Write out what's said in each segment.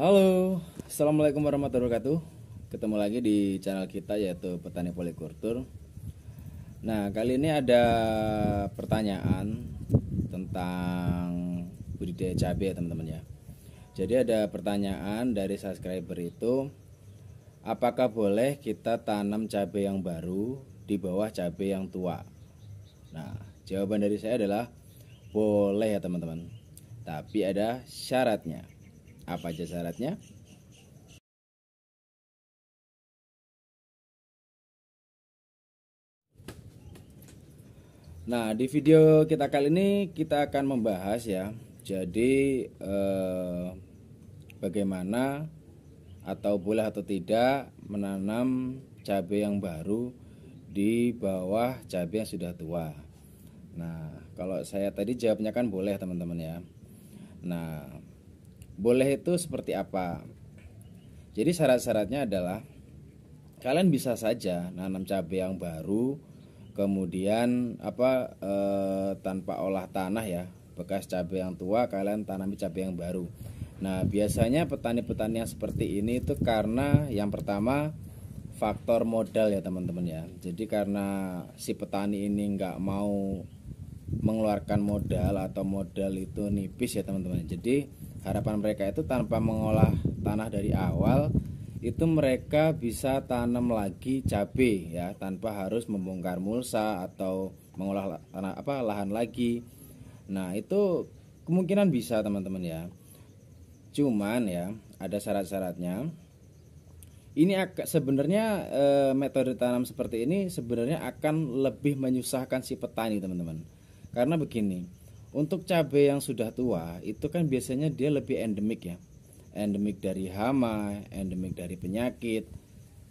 Halo, Assalamualaikum warahmatullahi wabarakatuh Ketemu lagi di channel kita yaitu Petani Polikultur Nah, kali ini ada pertanyaan tentang budidaya cabai ya teman-teman ya Jadi ada pertanyaan dari subscriber itu Apakah boleh kita tanam cabai yang baru di bawah cabai yang tua? Nah, jawaban dari saya adalah boleh ya teman-teman. Tapi ada syaratnya. Apa aja syaratnya? Nah, di video kita kali ini kita akan membahas ya. Jadi eh, bagaimana atau boleh atau tidak menanam cabai yang baru di bawah cabai yang sudah tua. Nah, kalau saya tadi jawabnya kan boleh teman-teman ya. Nah, boleh itu seperti apa? Jadi syarat-syaratnya adalah kalian bisa saja nanam cabai yang baru kemudian apa e, tanpa olah tanah ya bekas cabai yang tua kalian tanami cabai yang baru nah biasanya petani-petani yang seperti ini itu karena yang pertama faktor modal ya teman-teman ya jadi karena si petani ini nggak mau mengeluarkan modal atau modal itu nipis ya teman-teman jadi harapan mereka itu tanpa mengolah tanah dari awal itu mereka bisa tanam lagi cabe ya tanpa harus membongkar mulsa atau mengolah tanah apa lahan lagi. Nah, itu kemungkinan bisa teman-teman ya. Cuman ya, ada syarat-syaratnya. Ini sebenarnya e, metode tanam seperti ini sebenarnya akan lebih menyusahkan si petani, teman-teman. Karena begini, untuk cabai yang sudah tua itu kan biasanya dia lebih endemik ya. Endemik dari hama, endemik dari penyakit.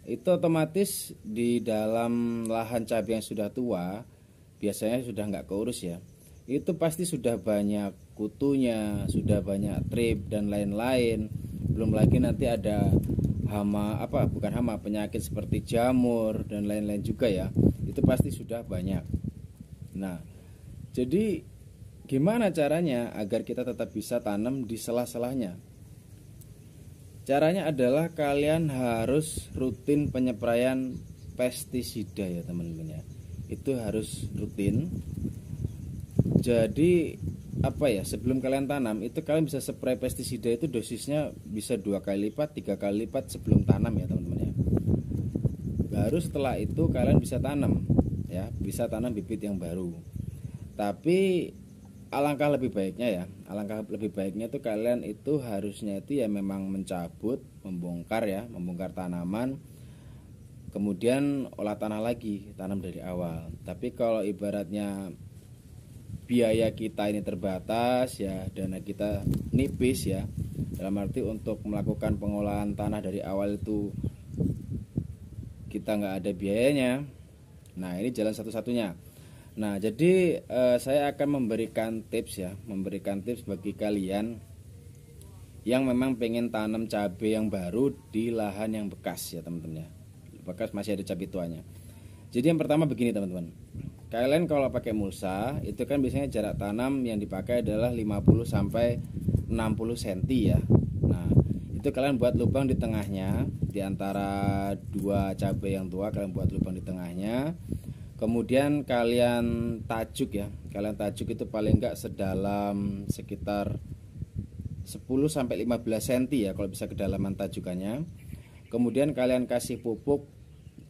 Itu otomatis di dalam lahan cabai yang sudah tua biasanya sudah nggak keurus ya. Itu pasti sudah banyak kutunya, sudah banyak trip dan lain-lain. Belum lagi nanti ada hama apa bukan hama penyakit seperti jamur dan lain-lain juga ya. Itu pasti sudah banyak. Nah, jadi Gimana caranya agar kita tetap bisa tanam di sela-selanya? Caranya adalah kalian harus rutin penyepraian pestisida ya teman-teman ya. Itu harus rutin. Jadi apa ya sebelum kalian tanam itu kalian bisa spray pestisida itu dosisnya bisa dua kali lipat tiga kali lipat sebelum tanam ya teman-teman ya baru setelah itu kalian bisa tanam ya bisa tanam bibit yang baru tapi alangkah lebih baiknya ya alangkah lebih baiknya itu kalian itu harusnya itu ya memang mencabut membongkar ya membongkar tanaman kemudian olah tanah lagi tanam dari awal tapi kalau ibaratnya biaya kita ini terbatas ya dana kita nipis ya dalam arti untuk melakukan pengolahan tanah dari awal itu kita nggak ada biayanya nah ini jalan satu-satunya Nah, jadi eh, saya akan memberikan tips ya, memberikan tips bagi kalian yang memang pengen tanam cabai yang baru di lahan yang bekas ya teman-teman ya. Bekas masih ada cabai tuanya. Jadi yang pertama begini teman-teman. Kalian kalau pakai mulsa itu kan biasanya jarak tanam yang dipakai adalah 50 sampai 60 cm ya. Nah, itu kalian buat lubang di tengahnya di antara dua cabai yang tua kalian buat lubang di tengahnya Kemudian kalian tajuk ya. Kalian tajuk itu paling enggak sedalam sekitar 10 sampai 15 cm ya kalau bisa kedalaman tajukannya. Kemudian kalian kasih pupuk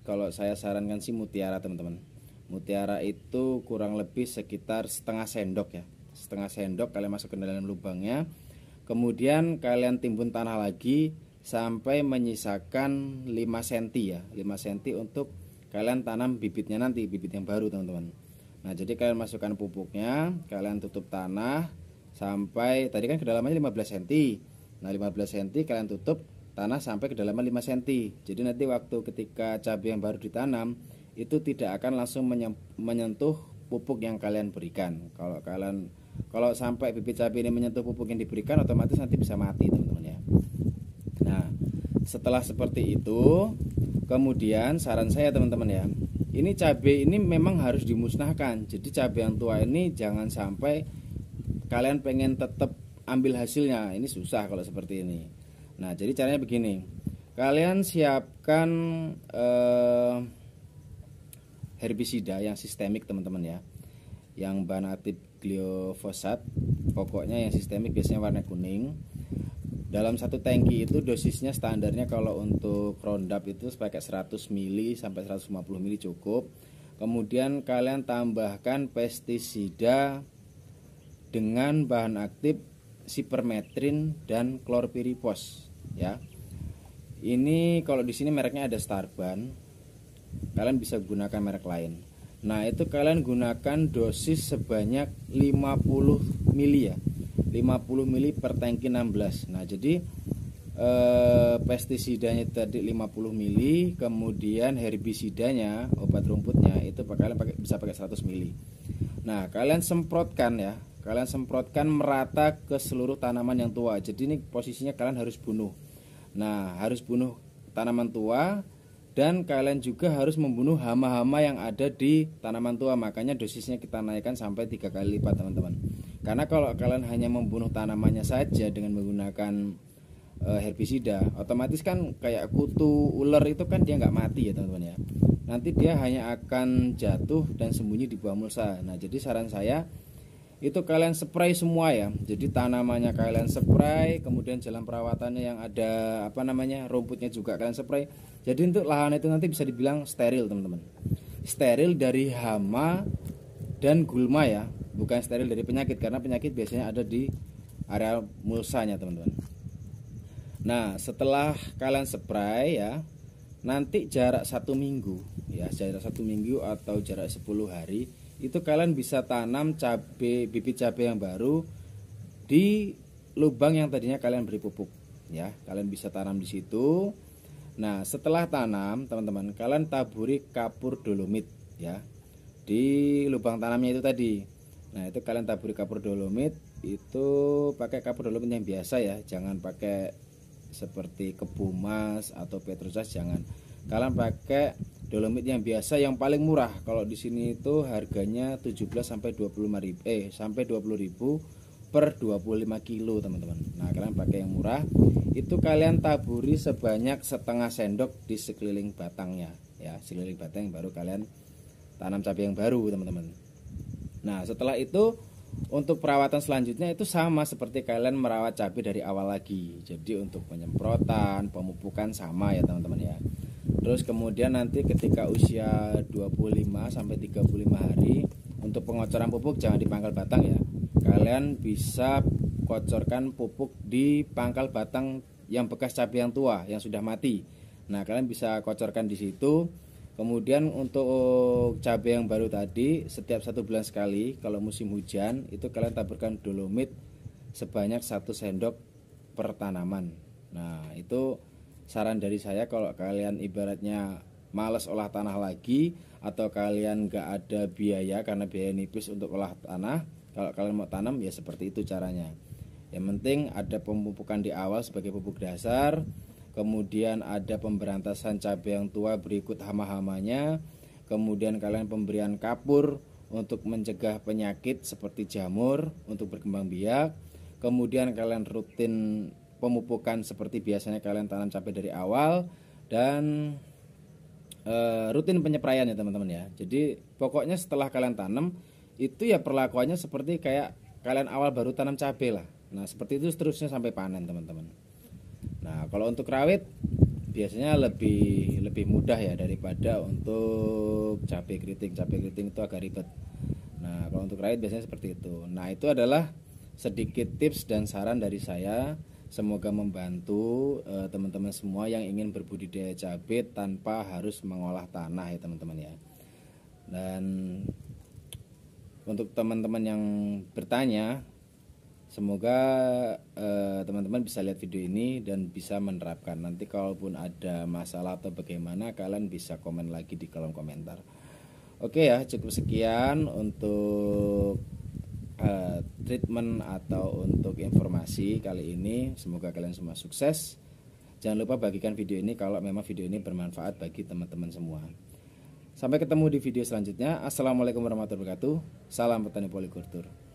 kalau saya sarankan sih mutiara teman-teman. Mutiara itu kurang lebih sekitar setengah sendok ya. Setengah sendok kalian masuk ke dalam lubangnya. Kemudian kalian timbun tanah lagi sampai menyisakan 5 cm ya. 5 cm untuk kalian tanam bibitnya nanti bibit yang baru teman-teman nah jadi kalian masukkan pupuknya kalian tutup tanah sampai tadi kan kedalamannya 15 cm nah 15 cm kalian tutup tanah sampai kedalaman 5 cm jadi nanti waktu ketika cabai yang baru ditanam itu tidak akan langsung menyentuh pupuk yang kalian berikan kalau kalian kalau sampai bibit cabai ini menyentuh pupuk yang diberikan otomatis nanti bisa mati teman-teman ya nah setelah seperti itu Kemudian saran saya teman-teman ya, ini cabai ini memang harus dimusnahkan. Jadi cabai yang tua ini jangan sampai kalian pengen tetap ambil hasilnya. Ini susah kalau seperti ini. Nah, jadi caranya begini. Kalian siapkan eh, herbisida yang sistemik teman-teman ya. Yang bahan aktif gliofosat, pokoknya yang sistemik biasanya warna kuning dalam satu tangki itu dosisnya standarnya kalau untuk Roundup itu pakai 100 mili sampai 150 mili cukup. Kemudian kalian tambahkan pestisida dengan bahan aktif sipermetrin dan klorpiripos ya. Ini kalau di sini mereknya ada Starban. Kalian bisa gunakan merek lain. Nah, itu kalian gunakan dosis sebanyak 50 mili ya 50 mili per tangki 16 nah jadi eh, pestisidanya tadi 50 mili kemudian herbisidanya obat rumputnya itu kalian pakai bisa pakai 100 mili nah kalian semprotkan ya kalian semprotkan merata ke seluruh tanaman yang tua jadi ini posisinya kalian harus bunuh nah harus bunuh tanaman tua dan kalian juga harus membunuh hama-hama yang ada di tanaman tua makanya dosisnya kita naikkan sampai tiga kali lipat teman-teman karena kalau kalian hanya membunuh tanamannya saja dengan menggunakan eh, herbisida, otomatis kan kayak kutu, ular itu kan dia nggak mati ya teman-teman ya. Nanti dia hanya akan jatuh dan sembunyi di bawah mulsa. Nah, jadi saran saya itu kalian spray semua ya jadi tanamannya kalian spray kemudian jalan perawatannya yang ada apa namanya rumputnya juga kalian spray jadi untuk lahan itu nanti bisa dibilang steril teman-teman steril dari hama dan gulma ya bukan steril dari penyakit karena penyakit biasanya ada di area mulsanya teman-teman nah setelah kalian spray ya nanti jarak satu minggu ya jarak satu minggu atau jarak 10 hari itu kalian bisa tanam cabai bibit cabai yang baru di lubang yang tadinya kalian beri pupuk ya kalian bisa tanam di situ nah setelah tanam teman-teman kalian taburi kapur dolomit ya di lubang tanamnya itu tadi Nah itu kalian taburi kapur dolomit itu pakai kapur dolomit yang biasa ya, jangan pakai seperti kebumas atau petrosas jangan. Kalian pakai dolomit yang biasa yang paling murah. Kalau di sini itu harganya 17 sampai 25 ribu, eh sampai 20 ribu per 25 kilo teman-teman. Nah kalian pakai yang murah. Itu kalian taburi sebanyak setengah sendok di sekeliling batangnya ya, sekeliling batang baru kalian tanam cabai yang baru teman-teman. Nah, setelah itu untuk perawatan selanjutnya itu sama seperti kalian merawat cabai dari awal lagi. Jadi untuk penyemprotan, pemupukan sama ya teman-teman ya. Terus kemudian nanti ketika usia 25 sampai 35 hari untuk pengocoran pupuk jangan di pangkal batang ya. Kalian bisa kocorkan pupuk di pangkal batang yang bekas cabai yang tua yang sudah mati. Nah, kalian bisa kocorkan di situ Kemudian untuk oh, cabai yang baru tadi setiap satu bulan sekali kalau musim hujan itu kalian taburkan dolomit sebanyak satu sendok per tanaman. Nah itu saran dari saya kalau kalian ibaratnya males olah tanah lagi atau kalian gak ada biaya karena biaya nipis untuk olah tanah kalau kalian mau tanam ya seperti itu caranya. Yang penting ada pemupukan di awal sebagai pupuk dasar kemudian ada pemberantasan cabai yang tua berikut hama-hamanya, kemudian kalian pemberian kapur untuk mencegah penyakit seperti jamur untuk berkembang biak, kemudian kalian rutin pemupukan seperti biasanya kalian tanam cabai dari awal dan e, rutin penyepraian ya teman-teman ya. Jadi pokoknya setelah kalian tanam itu ya perlakuannya seperti kayak kalian awal baru tanam cabai lah. Nah seperti itu seterusnya sampai panen teman-teman. Nah, kalau untuk rawit biasanya lebih lebih mudah ya daripada untuk cabai keriting. Cabai keriting itu agak ribet. Nah, kalau untuk rawit biasanya seperti itu. Nah, itu adalah sedikit tips dan saran dari saya. Semoga membantu eh, teman-teman uh, semua yang ingin berbudidaya cabai tanpa harus mengolah tanah ya teman-teman ya. Dan untuk teman-teman yang bertanya Semoga eh, teman-teman uh, bisa lihat video ini dan bisa menerapkan. Nanti kalaupun ada masalah atau bagaimana kalian bisa komen lagi di kolom komentar. Oke ya, cukup sekian untuk uh, treatment atau untuk informasi kali ini. Semoga kalian semua sukses. Jangan lupa bagikan video ini kalau memang video ini bermanfaat bagi teman-teman semua. Sampai ketemu di video selanjutnya. Assalamualaikum warahmatullahi wabarakatuh. Salam petani polikultur.